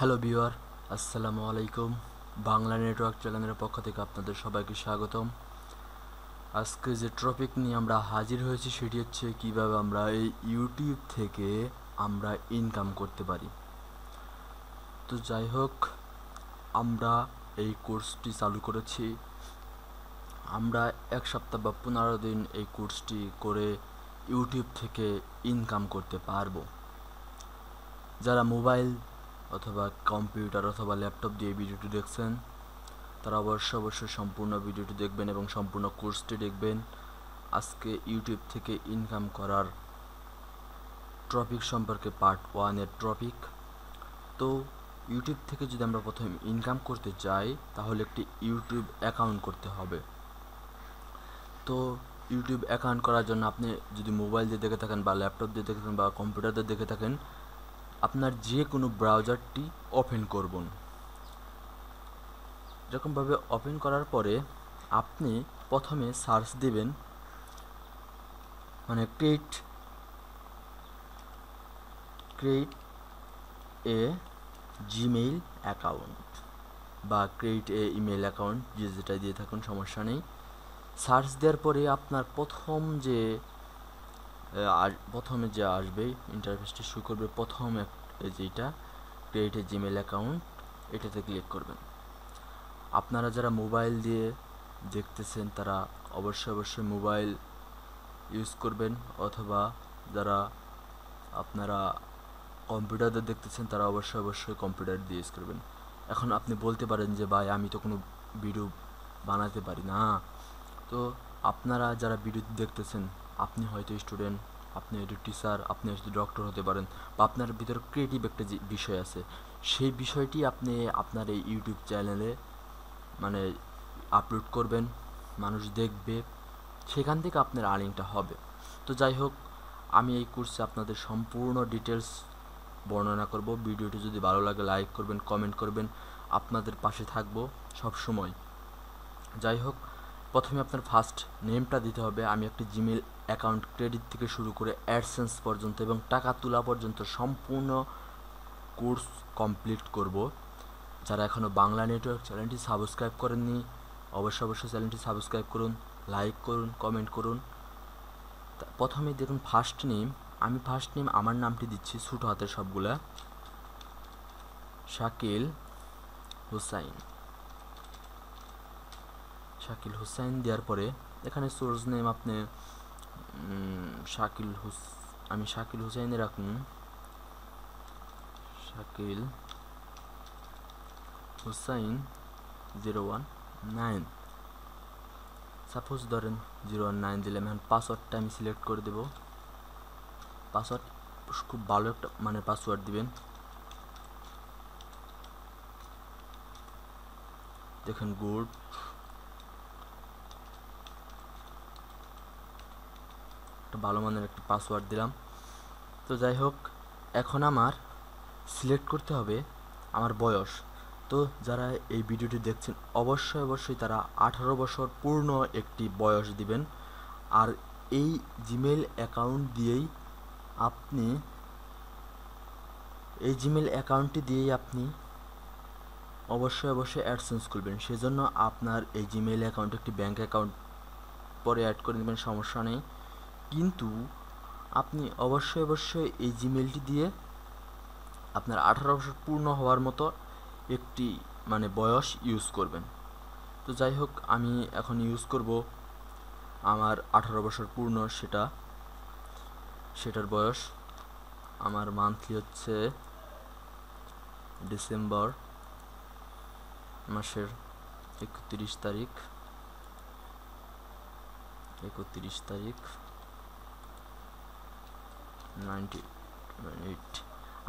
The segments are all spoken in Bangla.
হ্যালো বিওয়ার আসসালামু আলাইকুম বাংলা নেটওয়ার্ক চ্যানেলের পক্ষ থেকে আপনাদের সবাইকে স্বাগতম আজকে যে টপিক নিয়ে আমরা হাজির হয়েছি সেটি হচ্ছে কীভাবে আমরা এই ইউটিউব থেকে আমরা ইনকাম করতে পারি তো যাই হোক আমরা এই কোর্সটি চালু করেছি আমরা এক সপ্তাহ বা পনেরো দিন এই কোর্সটি করে ইউটিউব থেকে ইনকাম করতে পারবো যারা মোবাইল অথবা কম্পিউটার অথবা ল্যাপটপ দিয়ে ভিডিওটি দেখছেন তারা অবশ্য অবশ্যই সম্পূর্ণ ভিডিওটি দেখবেন এবং সম্পূর্ণ কোর্সটি দেখবেন আজকে ইউটিউব থেকে ইনকাম করার ট্রপিক সম্পর্কে পার্ট ওয়ানের ট্রপিক তো ইউটিউব থেকে যদি আমরা প্রথমে ইনকাম করতে চাই তাহলে একটি ইউটিউব অ্যাকাউন্ট করতে হবে তো ইউটিউব অ্যাকাউন্ট করার জন্য আপনি যদি মোবাইল দিয়ে দেখে থাকেন বা ল্যাপটপ দিয়ে দেখে থাকেন বা কম্পিউটার দিয়ে দেখে থাকেন আপনার যে কোনো ব্রাউজারটি ওপেন করবেন যেরকমভাবে ওপেন করার পরে আপনি প্রথমে সার্চ দিবেন মানে create create a Gmail account বা ক্রিয়েট এ ইমেল অ্যাকাউন্ট যে যেটা দিয়ে থাকুন সমস্যা নেই সার্চ দেওয়ার পরে আপনার প্রথম যে প্রথমে যে আসবে ইন্টারফেসটি শুরু করবে প্রথম যেটা ক্রিয়েট জিমেল অ্যাকাউন্ট এটাতে ক্লিক করবেন আপনারা যারা মোবাইল দিয়ে দেখতেছেন তারা অবশ্যই অবশ্যই মোবাইল ইউজ করবেন অথবা যারা আপনারা কম্পিউটারদের দেখতেছেন তারা অবশ্যই অবশ্যই কম্পিউটার দিয়ে ইউজ করবেন এখন আপনি বলতে পারেন যে ভাই আমি তো কোনো ভিডিও বানাতে পারি না তো আপনারা যারা ভিডিও দেখতেছেন আপনি হয়তো স্টুডেন্ট আপনি হয়তো টিচার আপনি হয়তো ডক্টর হতে পারেন বা আপনার ভিতরে ক্রিয়েটিভ একটা বিষয় আছে সেই বিষয়টি আপনি আপনার এই ইউটিউব চ্যানেলে মানে আপলোড করবেন মানুষ দেখবে সেখান থেকে আপনার আর্নিংটা হবে তো যাই হোক আমি এই কোর্সে আপনাদের সম্পূর্ণ ডিটেলস বর্ণনা করব ভিডিওটি যদি ভালো লাগে লাইক করবেন কমেন্ট করবেন আপনাদের পাশে থাকবো সব সময় যাই হোক প্রথমে আপনার ফার্স্ট নেমটা দিতে হবে আমি একটি জিমেল অ্যাকাউন্ট ক্রেডিট থেকে শুরু করে অ্যাডসেন্স পর্যন্ত এবং টাকা তোলা পর্যন্ত সম্পূর্ণ কোর্স কমপ্লিট করব যারা এখনও বাংলা নেটওয়ার্ক চ্যানেলটি সাবস্ক্রাইব করেননি অবশ্যই অবশ্যই চ্যানেলটি সাবস্ক্রাইব করুন লাইক করুন কমেন্ট করুন প্রথমে দেখুন ফার্স্ট নেম আমি ফার্স্ট নেম আমার নামটি দিচ্ছি ছোটো হাতের সবগুলা শাকিল হুসাইন শাকিল হুসাইন দেওয়ার পরে এখানে সোর্স নেম আপনি শাকিল হুস আমি শাকিল হুসাইনে রাখুন Shakil Hussain zero one nine suppose ধরেন জিরো ওয়ান নাইন দিলাম এখন পাসওয়ার্ডটা আমি সিলেক্ট করে দেব পাসওয়ার্ড খুব ভালো একটা মানে পাসওয়ার্ড দিবেন দেখেন গুড একটা ভালো মানের একটা পাসওয়ার্ড দিলাম তো যাই হোক এখন আমার সিলেক্ট করতে হবে আমার বয়স তো যারা এই ভিডিওটি দেখছেন অবশ্যই অবশ্যই তারা আঠারো বছর পূর্ণ একটি বয়স দিবেন আর এই জিমেল অ্যাকাউন্ট দিয়েই আপনি এই জিমেল অ্যাকাউন্টটি দিয়েই আপনি অবশ্যই অবশ্যই অ্যাডসেন্স খুলবেন সেজন্য আপনার এই জিমেল অ্যাকাউন্ট একটি ব্যাঙ্ক অ্যাকাউন্ট পরে অ্যাড করে নেবেন সমস্যা নেই কিন্তু আপনি অবশ্যই অবশ্যই এই জিমেলটি দিয়ে আপনার আঠারো বছর পূর্ণ হওয়ার মতো একটি মানে বয়স ইউজ করবেন তো যাই হোক আমি এখন ইউজ করব আমার আঠারো বছর পূর্ণ সেটা সেটার বয়স আমার মান্থলি হচ্ছে ডিসেম্বর মাসের একত্রিশ তারিখ একত্রিশ তারিখ এইট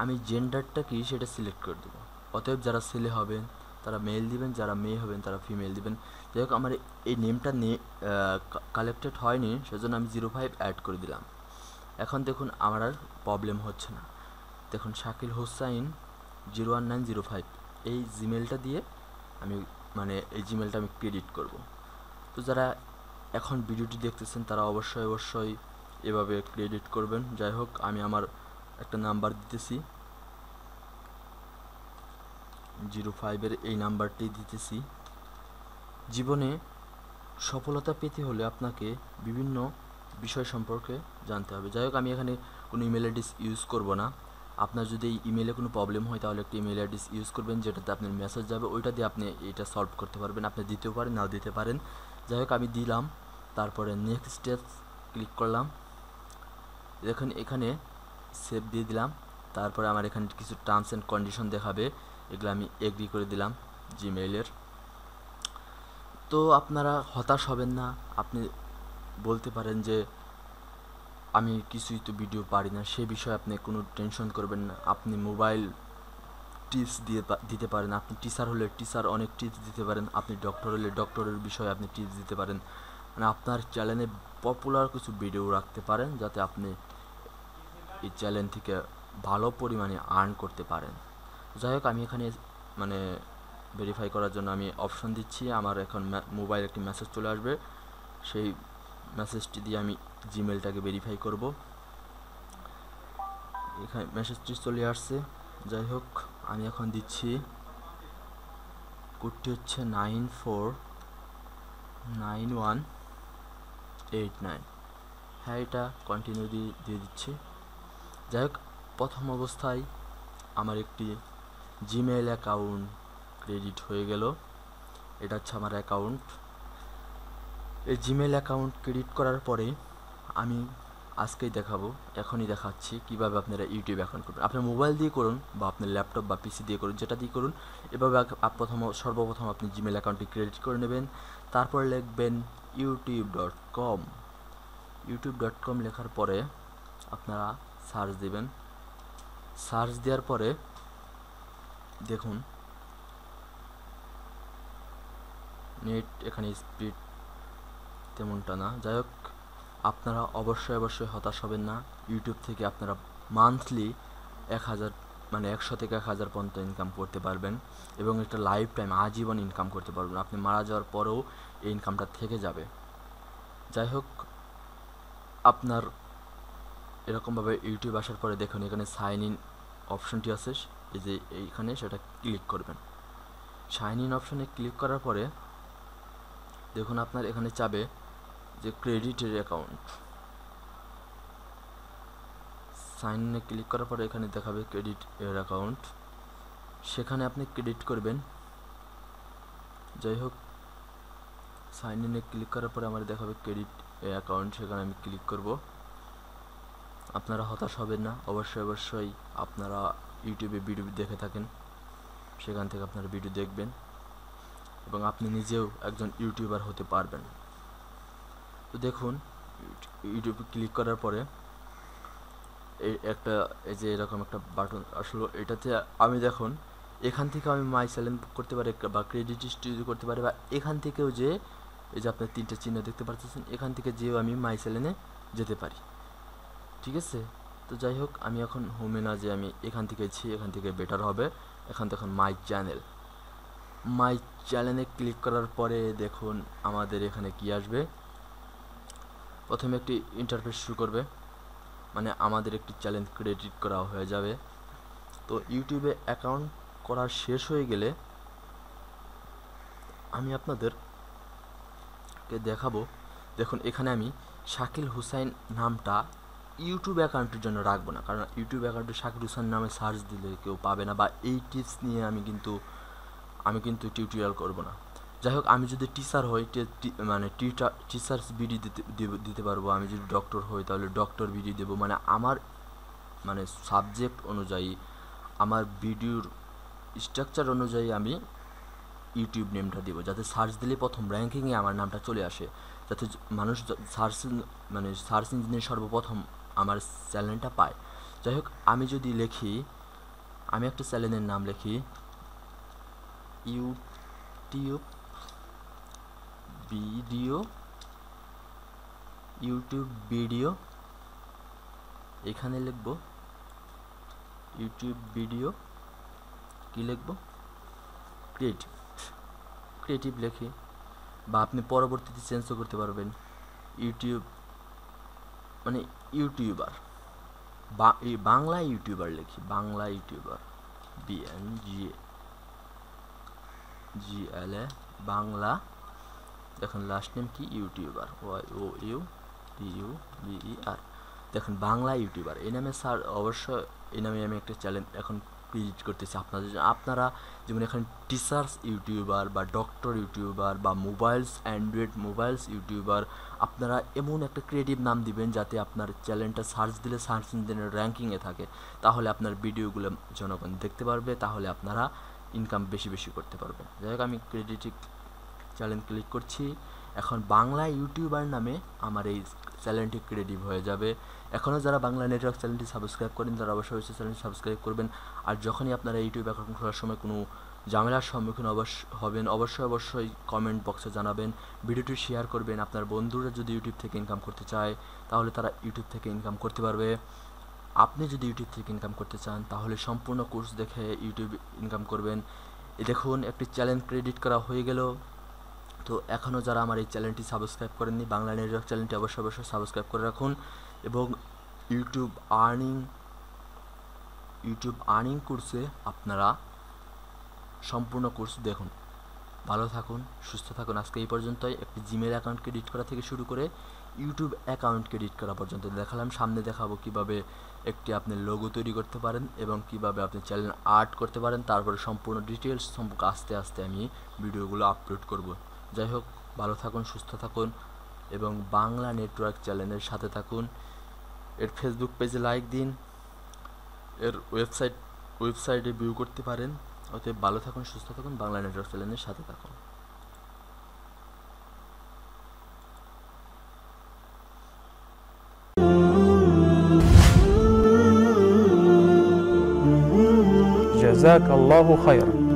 আমি জেন্ডারটা কি সেটা সিলেক্ট করে দেবো অতএব যারা ছেলে হবেন তারা মেল দিবেন যারা মেয়ে হবেন তারা ফিমেল দিবেন যাই হোক আমার এই নেমটা নিয়ে কালেক্টেড হয়নি সেজন্য আমি জিরো ফাইভ অ্যাড করে দিলাম এখন দেখুন আমার আর প্রবলেম হচ্ছে না দেখুন Shakil Hossain zero one nine zero five এই জিমেলটা দিয়ে আমি মানে এই জিমেলটা আমি ক্রেডিট করব তো যারা এখন ভিডিওটি দেখতেছেন তারা অবশ্যই অবশ্যই এভাবে ক্রেডিট করবেন যাই হোক আমি আমার একটা নাম্বার দিতেছি জিরো ফাইভের এই নাম্বারটি দিতেছি জীবনে সফলতা পেতে হলে আপনাকে বিভিন্ন বিষয় সম্পর্কে জানতে হবে যাই হোক আমি এখানে কোনো ইমেল অ্যাড্রেস ইউজ করব না আপনার যদি ইমেলে কোনো প্রবলেম হয় তাহলে একটা ইমেল অ্যাড্রেস ইউজ করবেন যেটাতে আপনার মেসেজ যাবে ওইটা দিয়ে আপনি এটা সলভ করতে পারবেন আপনি দিতেও পারেন নাও দিতে পারেন যাই হোক আমি দিলাম তারপরে নেক্সট স্টেপ ক্লিক করলাম এখানে এখানে সেভ দিয়ে দিলাম তারপরে আমার এখানে কিছু টার্মস অ্যান্ড কন্ডিশন দেখাবে এগুলো আমি এগ্রি করে দিলাম জিমেইলের তো আপনারা হতাশ হবেন না আপনি বলতে পারেন যে আমি কিছুই তো ভিডিও পারি না সে বিষয়ে আপনি কোনো টেনশন করবেন না আপনি মোবাইল টিপস দিয়ে দিতে পারেন আপনি টিচার হলে টিচার অনেক টিপস দিতে পারেন আপনি ডক্টর হলে ডক্টরের বিষয়ে আপনি টিপস দিতে পারেন মানে আপনার চ্যানেলে পপুলার কিছু ভিডিও রাখতে পারেন যাতে আপনি এই চ্যানেল থেকে ভালো পরিমাণে আর্ন করতে পারেন যাই হোক আমি এখানে মানে ভেরিফাই করার জন্য আমি অপশন দিচ্ছি আমার এখন মোবাইল একটি মেসেজ চলে আসবে সেই মেসেজটি দিয়ে আমি জিমেলটাকে ভেরিফাই করব এখানে মেসেজটি চলে আসছে যাই হোক আমি এখন দিচ্ছি কোডটি হচ্ছে nine four nine one eight nine হ্যাঁ এটা কন্টিনিউ দিয়ে দিয়ে দিচ্ছি যাই হোক প্রথম অবস্থায় আমার একটি জিমেল অ্যাকাউন্ট ক্রেডিট হয়ে গেল এটা হচ্ছে আমার অ্যাকাউন্ট এই জিমেল অ্যাকাউন্ট ক্রেডিট করার পরে আমি আজকেই দেখাবো এখনই দেখাচ্ছি কীভাবে আপনারা ইউটিউব অ্যাকাউন্ট করবেন আপনার মোবাইল দিয়ে করুন বা আপনার ল্যাপটপ বা পিসি দিয়ে করুন যেটা দিয়ে করুন এভাবে প্রথম সর্বপ্রথম আপনি জিমেল অ্যাকাউন্টটি ক্রেডিট করে নেবেন তারপর লিখবেন YouTube dot com YouTube dot com লেখার পরে আপনারা সার্চ দিবেন সার্চ দেওয়ার পরে দেখুন নেট এখানে স্পিড তেমনটা না যাই হোক আপনারা অবশ্যই অবশ্যই হতাশ হবেন না ইউটিউব থেকে আপনারা মান্থলি এক হাজার মানে একশো থেকে এক হাজার পর্যন্ত ইনকাম করতে পারবেন এবং এটা লাইফ টাইম আজীবন ইনকাম করতে পারবেন আপনি মারা যাওয়ার পরেও এই ইনকামটা থেকে যাবে যাই হোক আপনার এরকমভাবে ইউটিউব আসার পরে দেখুন এখানে সাইন ইন অপশনটি আছে এই যে এইখানে সেটা ক্লিক করবেন সাইন ইন অপশনে ক্লিক করার পরে দেখুন আপনার এখানে চাবে যে ক্রেডিটের অ্যাকাউন্ট সাইনে ক্লিক করার পরে এখানে দেখাবে ক্রেডিট এর অ্যাকাউন্ট সেখানে আপনি ক্রেডিট করবেন যাই হোক সাইন ইনে ক্লিক করার পরে আমার দেখাবে ক্রেডিট অ্যাকাউন্ট সেখানে আমি ক্লিক করব আপনারা হতাশ হবেন না অবশ্যই অবশ্যই আপনারা ইউটিউবে ভিডিও দেখে থাকেন সেখান থেকে আপনারা ভিডিও দেখবেন এবং আপনি নিজেও একজন ইউটিউবার হতে পারবেন তো দেখুন ইউটিউবে ক্লিক করার পরে একটা এই যে এরকম একটা বাটন আসলে এটাতে আমি দেখুন এখান থেকে আমি মাই স্যালেন করতে পারি বা ক্রেডিট হিস্ট্রি করতে পারি বা এখান থেকেও যে এই যে আপনার তিনটা চিহ্ন দেখতে পাচ্ছেন এখান থেকে যেও আমি মাই স্যালেনে যেতে পারি ঠিক আছে তো যাই হোক আমি এখন হোমে না যে আমি এখান থেকে ছি এখান থেকে বেটার হবে এখান থেকে মাই চ্যানেল মাই চ্যানেলে ক্লিক করার পরে দেখুন আমাদের এখানে কি আসবে প্রথমে একটি ইন্টারফেস শুরু করবে মানে আমাদের একটি চ্যালেঞ্জ ক্রেডিট করা হয়ে যাবে তো ইউটিউবে অ্যাকাউন্ট করা শেষ হয়ে গেলে আমি আপনাদেরকে দেখাবো দেখুন এখানে আমি শাকিল হুসাইন নামটা ইউটিউব অ্যাকাউন্টের জন্য রাখবো না কারণ ইউটিউব অ্যাকাউন্টে শাকিল হুসাইন নামে সার্চ দিলে কেউ পাবে না বা এই টিপস নিয়ে আমি কিন্তু আমি কিন্তু টিউটোরিয়াল করব না যাই হোক আমি যদি টিচার হই মানে টিচার্স বিডি দিতে দিতে পারবো আমি যদি ডক্টর হই তাহলে ডক্টর বিডি দেবো মানে আমার মানে সাবজেক্ট অনুযায়ী আমার ভিডিওর স্ট্রাকচার অনুযায়ী আমি ইউটিউব নেমটা দেবো যাতে সার্চ দিলে প্রথম র্যাঙ্কিংয়ে আমার নামটা চলে আসে যাতে মানুষ সার্চ মানে সার্চ ইঞ্জিনে সর্বপ্রথম আমার চ্যানেলটা পায় যাই হোক আমি যদি লিখি আমি একটা চ্যানেলের নাম লিখি ইউটিউব ভিডিও ইউটিউব ভিডিও এখানে লিখব ইউটিউব ভিডিও কি লিখব ক্রিয়েটিভ ক্রিয়েটিভ লেখে বা আপনি পরবর্তীতে চেঞ্জও করতে পারবেন ইউটিউব মানে ইউটিউবার বাংলা ইউটিউবার লিখি Bangla youtuber B N G G L A Bangla দেখেন লাস্ট নেম কি youtuber Y O U T U B E দেখেন বাংলা ইউটিউবার এই নামে স্যার অবশ্য এই নামে আমি একটা চ্যালেঞ্জ এখন ক্রিয়েট করতেছি আপনাদের আপনারা যেমন এখন টিচার্স ইউটিউবার বা ডক্টর ইউটিউবার বা মোবাইলস অ্যান্ড্রয়েড মোবাইলস ইউটিউবার আপনারা এমন একটা ক্রিয়েটিভ নাম দিবেন যাতে আপনার চ্যানেলটা সার্চ দিলে সার্চ ইঞ্জিনের র্যাঙ্কিংয়ে থাকে তাহলে আপনার ভিডিওগুলো জনগণ দেখতে পারবে তাহলে আপনারা ইনকাম বেশি বেশি করতে পারবেন যাই হোক আমি ক্রেডিট চ্যানেল ক্লিক করছি এখন বাংলা ইউটিউবার নামে আমার এই চ্যানেলটি ক্রিয়েটিভ হয়ে যাবে এখনও যারা বাংলা নেটওয়ার্ক চ্যানেলটি সাবস্ক্রাইব করেন তারা অবশ্যই অবশ্যই চ্যানেলটি সাবস্ক্রাইব করবেন আর যখনই আপনারা ইউটিউব অ্যাকাউন্ট খোলার সময় কোনো ঝামেলার সম্মুখীন অবশ্য হবেন অবশ্যই অবশ্যই কমেন্ট বক্সে জানাবেন ভিডিওটি শেয়ার করবেন আপনার বন্ধুরা যদি ইউটিউব থেকে ইনকাম করতে চায় তাহলে তারা ইউটিউব থেকে ইনকাম করতে পারবে আপনি যদি ইউটিউব থেকে ইনকাম করতে চান তাহলে সম্পূর্ণ কোর্স দেখে ইউটিউব ইনকাম করবেন দেখুন একটি চ্যালেঞ্জ ক্রেডিট করা হয়ে গেল তো এখনও যারা আমার এই চ্যানেলটি সাবস্ক্রাইব করেননি বাংলা নেটওয়ার্ক চ্যানেলটি অবশ্যই অবশ্যই সাবস্ক্রাইব করে রাখুন এবং ইউটিউব আর্নিং ইউটিউব আর্নিং কোর্সে আপনারা সম্পূর্ণ কোর্স দেখুন ভালো থাকুন সুস্থ থাকুন আজকে এই পর্যন্তই একটি জিমেল অ্যাকাউন্ট ক্রেডিট করা থেকে শুরু করে ইউটিউব অ্যাকাউন্ট ক্রেডিট করা পর্যন্ত দেখালাম সামনে দেখাবো কিভাবে একটি আপনি লোগো তৈরি করতে পারেন এবং কিভাবে আপনি চ্যানেল আর্ট করতে পারেন তারপরে সম্পূর্ণ ডিটেলস সম্পর্কে আস্তে আস্তে আমি ভিডিওগুলো আপলোড করব যাই হোক ভালো থাকুন সুস্থ থাকুন এবং বাংলা নেটওয়ার্ক চ্যানেলের সাথে থাকুন এর ফেসবুক পেজে লাইক দিন এর ওয়েবসাইট ওয়েবসাইটে ভিউ করতে পারেন অতএব ভালো থাকুন সুস্থ থাকুন বাংলা নেটওয়ার্ক চ্যানেলের সাথে থাকুন জাযাকাল্লাহু الله